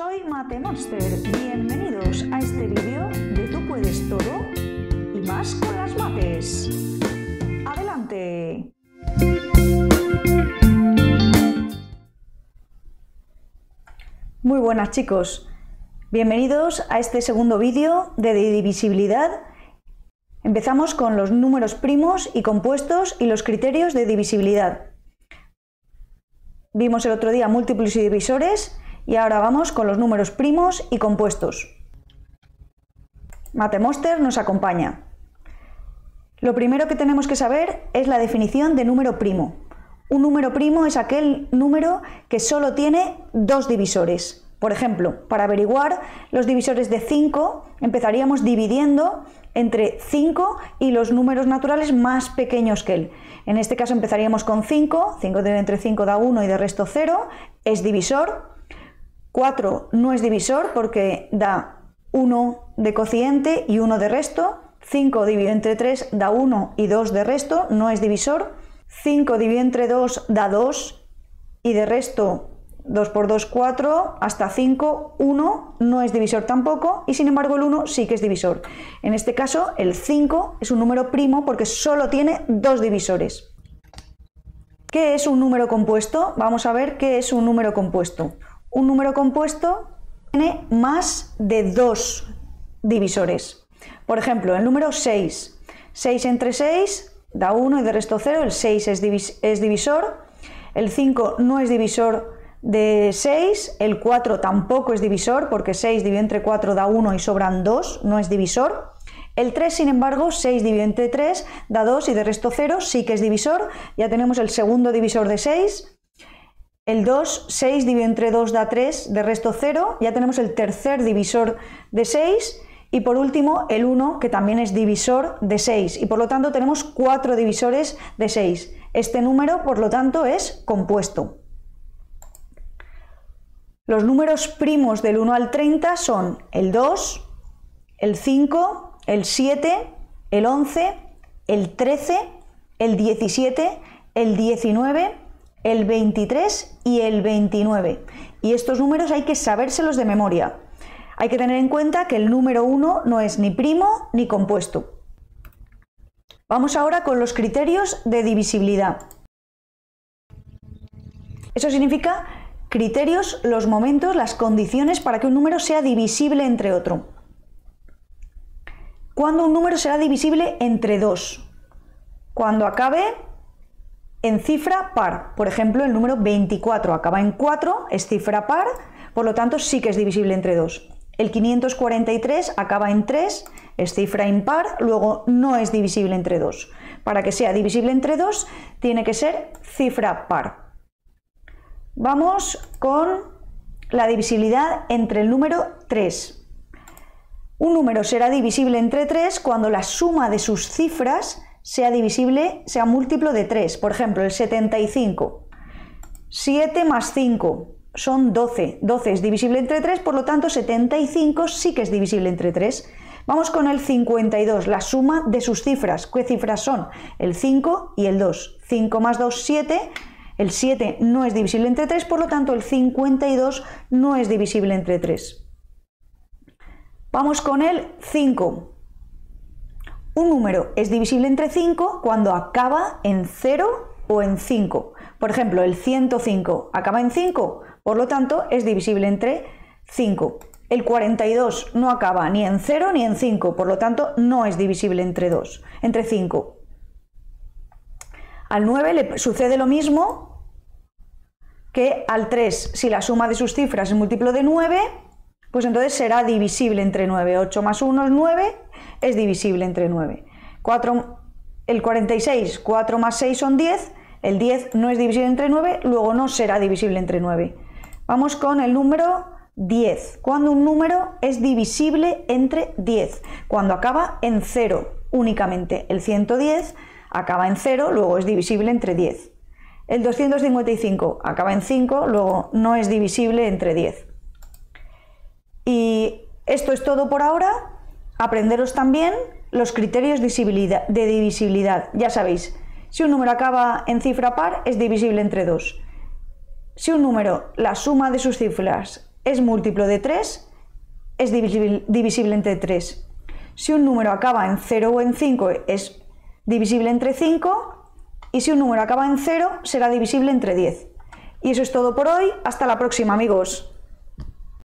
Soy Mate Monster, bienvenidos a este vídeo de Tú puedes todo y más con las mates. ¡Adelante! Muy buenas chicos, bienvenidos a este segundo vídeo de divisibilidad Empezamos con los números primos y compuestos y los criterios de divisibilidad. Vimos el otro día múltiplos y divisores y ahora vamos con los números primos y compuestos. MatemOster nos acompaña. Lo primero que tenemos que saber es la definición de número primo. Un número primo es aquel número que solo tiene dos divisores. Por ejemplo, para averiguar los divisores de 5, empezaríamos dividiendo entre 5 y los números naturales más pequeños que él. En este caso empezaríamos con 5, 5 entre 5 da 1 y de resto 0, es divisor, 4 no es divisor porque da 1 de cociente y 1 de resto. 5 dividido entre 3 da 1 y 2 de resto, no es divisor. 5 dividido entre 2 da 2 y de resto 2 por 2, 4, hasta 5, 1 no es divisor tampoco y sin embargo el 1 sí que es divisor. En este caso el 5 es un número primo porque solo tiene dos divisores. ¿Qué es un número compuesto? Vamos a ver qué es un número compuesto un número compuesto tiene más de dos divisores. Por ejemplo, el número 6. 6 entre 6 da 1 y de resto 0. El 6 es, es divisor. El 5 no es divisor de 6. El 4 tampoco es divisor porque 6 dividido entre 4 da 1 y sobran 2. No es divisor. El 3, sin embargo, 6 dividido entre 3 da 2 y de resto 0 sí que es divisor. Ya tenemos el segundo divisor de 6. El 2, 6 dividido entre 2 da 3, de resto 0. Ya tenemos el tercer divisor de 6. Y por último, el 1, que también es divisor de 6. Y por lo tanto tenemos 4 divisores de 6. Este número, por lo tanto, es compuesto. Los números primos del 1 al 30 son el 2, el 5, el 7, el 11, el 13, el 17, el 19, el 23 y el 29. Y estos números hay que sabérselos de memoria. Hay que tener en cuenta que el número 1 no es ni primo ni compuesto. Vamos ahora con los criterios de divisibilidad. Eso significa criterios, los momentos, las condiciones para que un número sea divisible entre otro. ¿Cuándo un número será divisible entre dos. Cuando acabe en cifra par. Por ejemplo, el número 24 acaba en 4, es cifra par, por lo tanto sí que es divisible entre 2. El 543 acaba en 3, es cifra impar, luego no es divisible entre 2. Para que sea divisible entre 2, tiene que ser cifra par. Vamos con la divisibilidad entre el número 3. Un número será divisible entre 3 cuando la suma de sus cifras sea divisible, sea múltiplo de 3. Por ejemplo, el 75. 7 más 5 son 12. 12 es divisible entre 3, por lo tanto 75 sí que es divisible entre 3. Vamos con el 52, la suma de sus cifras. ¿Qué cifras son? El 5 y el 2. 5 más 2, 7. El 7 no es divisible entre 3, por lo tanto el 52 no es divisible entre 3. Vamos con el 5. Un número es divisible entre 5 cuando acaba en 0 o en 5. Por ejemplo, el 105 acaba en 5, por lo tanto es divisible entre 5. El 42 no acaba ni en 0 ni en 5, por lo tanto no es divisible entre 2, entre 5. Al 9 le sucede lo mismo que al 3. Si la suma de sus cifras es múltiplo de 9, pues entonces será divisible entre 9. 8 más 1 es 9, es divisible entre 9. 4, el 46, 4 más 6 son 10, el 10 no es divisible entre 9, luego no será divisible entre 9. Vamos con el número 10. Cuando un número es divisible entre 10, cuando acaba en 0 únicamente. El 110 acaba en 0, luego es divisible entre 10. El 255 acaba en 5, luego no es divisible entre 10. Esto es todo por ahora. Aprenderos también los criterios de divisibilidad. Ya sabéis, si un número acaba en cifra par, es divisible entre 2. Si un número, la suma de sus cifras, es múltiplo de 3, es divisible, entre 3. Si un número acaba en 0 o en 5, es divisible entre 5. Y si un número acaba en 0, será divisible entre 10. Y eso es todo por hoy. Hasta la próxima, amigos.